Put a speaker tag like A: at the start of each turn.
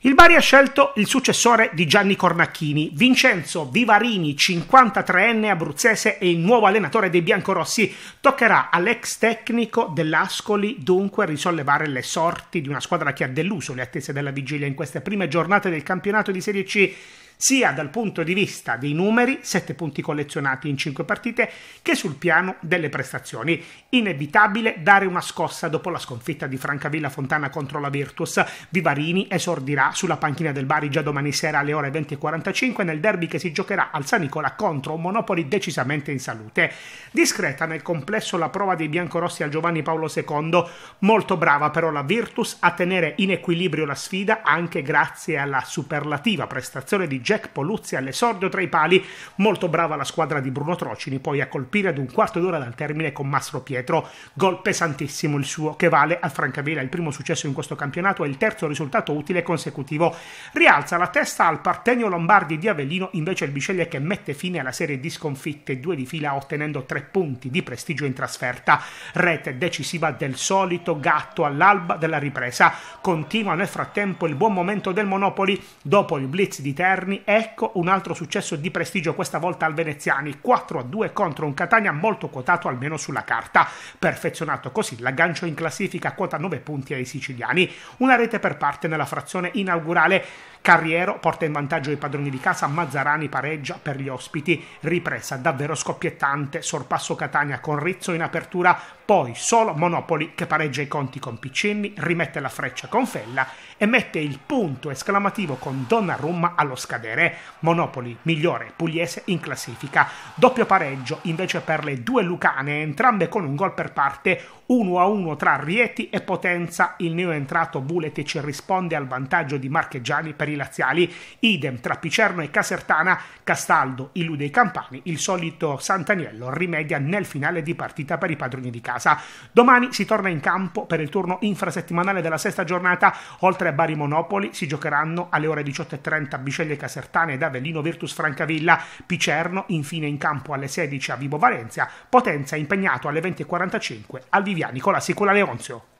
A: Il Bari ha scelto il successore di Gianni Cornacchini, Vincenzo Vivarini, 53enne abruzzese e il nuovo allenatore dei biancorossi. Toccherà all'ex tecnico dell'Ascoli dunque risollevare le sorti di una squadra che ha deluso le attese della vigilia in queste prime giornate del campionato di Serie C sia dal punto di vista dei numeri, 7 punti collezionati in 5 partite, che sul piano delle prestazioni. Inevitabile dare una scossa dopo la sconfitta di Francavilla Fontana contro la Virtus. Vivarini esordirà sulla panchina del Bari già domani sera alle ore 20.45 nel derby che si giocherà al San Nicola contro un Monopoli decisamente in salute. Discreta nel complesso la prova dei biancorossi a Giovanni Paolo II, molto brava però la Virtus a tenere in equilibrio la sfida anche grazie alla superlativa prestazione di Jack Poluzzi all'esordio tra i pali, molto brava la squadra di Bruno Trocini poi a colpire ad un quarto d'ora dal termine con Mastro Pietro, gol pesantissimo il suo che vale al Francavilla il primo successo in questo campionato e il terzo risultato utile consecutivo. Rialza la testa al Partenio Lombardi di Avellino invece il Bisceglie che mette fine alla serie di sconfitte, due di fila ottenendo tre punti di prestigio in trasferta. Rete decisiva del solito gatto all'alba della ripresa. Continua nel frattempo il buon momento del Monopoli dopo il blitz di Terni Berni, ecco un altro successo di prestigio questa volta al Veneziani, 4-2 contro un Catania molto quotato almeno sulla carta, perfezionato così l'aggancio in classifica quota 9 punti ai siciliani, una rete per parte nella frazione inaugurale, Carriero porta in vantaggio i padroni di casa, Mazzarani pareggia per gli ospiti, ripresa davvero scoppiettante, sorpasso Catania con Rizzo in apertura, poi solo Monopoli che pareggia i conti con Piccinni, rimette la freccia con Fella e mette il punto esclamativo con Donnarumma allo scadere cadere. Monopoli, migliore pugliese in classifica. Doppio pareggio invece per le due lucane, entrambe con un gol per parte, 1-1 a tra Rieti e Potenza. Il neoentrato Buletic risponde al vantaggio di Marcheggiani per i laziali. Idem tra Picerno e Casertana. Castaldo illude i campani. Il solito Sant'Agnello rimedia nel finale di partita per i padroni di casa. Domani si torna in campo per il turno infrasettimanale della sesta giornata. Oltre a Bari Monopoli si giocheranno alle ore 18.30 Bisceglie Casertana Sertane ed Avellino Virtus Francavilla, Picerno infine in campo alle 16 a Vibo Valencia, Potenza impegnato alle 20.45 al Viviani con la Sicula Leonzio.